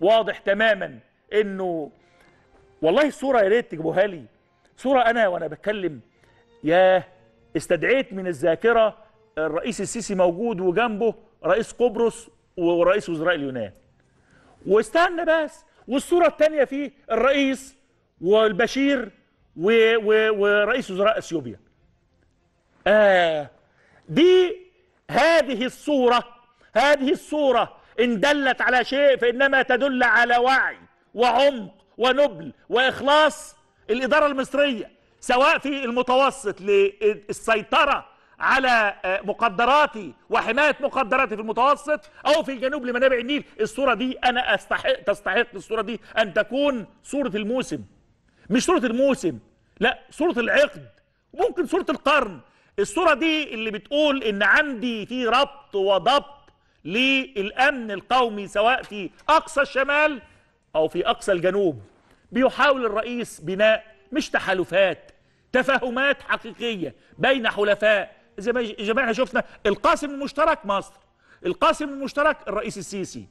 واضح تماما انه والله الصوره يا ريت تجيبوها لي صوره انا وانا بتكلم ياه استدعيت من الذاكره الرئيس السيسي موجود وجنبه رئيس قبرص ورئيس وزراء اليونان واستنى بس والصوره الثانيه فيه الرئيس والبشير و... و... ورئيس وزراء اثيوبيا آه دي هذه الصوره هذه الصوره إن دلت على شيء فإنما تدل على وعي وعمق ونبل وإخلاص الإدارة المصرية سواء في المتوسط للسيطرة على آه، مقدراتي وحماية مقدراتي في المتوسط أو في الجنوب لمنابع النيل الصورة دي أنا أستحق تستحق الصورة دي أن تكون صورة الموسم مش صورة الموسم لا صورة العقد ممكن صورة القرن الصورة دي اللي بتقول إن عندي في ربط وضبط للامن القومي سواء في اقصى الشمال او في اقصى الجنوب بيحاول الرئيس بناء مش تحالفات تفاهمات حقيقيه بين حلفاء زي ما احنا شفنا القاسم المشترك مصر القاسم المشترك الرئيس السيسي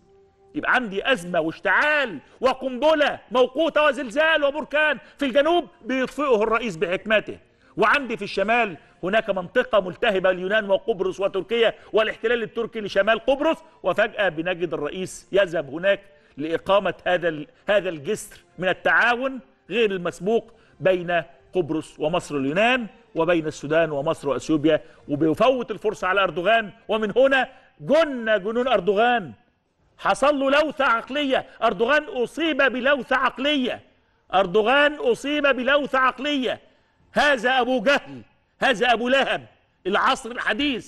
يبقى عندي أزمة واشتعال وقنبلة موقوتة وزلزال وبركان في الجنوب بيطفئه الرئيس بحكمته وعندي في الشمال هناك منطقة ملتهبة اليونان وقبرص وتركيا والاحتلال التركي لشمال قبرص وفجأة بنجد الرئيس يذهب هناك لإقامة هذا هذا الجسر من التعاون غير المسبوق بين قبرص ومصر اليونان وبين السودان ومصر واثيوبيا وبيفوت الفرصه على اردوغان ومن هنا جن جنون اردوغان حصل له لوثه عقليه اردوغان اصيب بلوثه عقليه اردوغان اصيب بلوثه عقليه هذا أبو جهل هذا أبو لهب العصر الحديث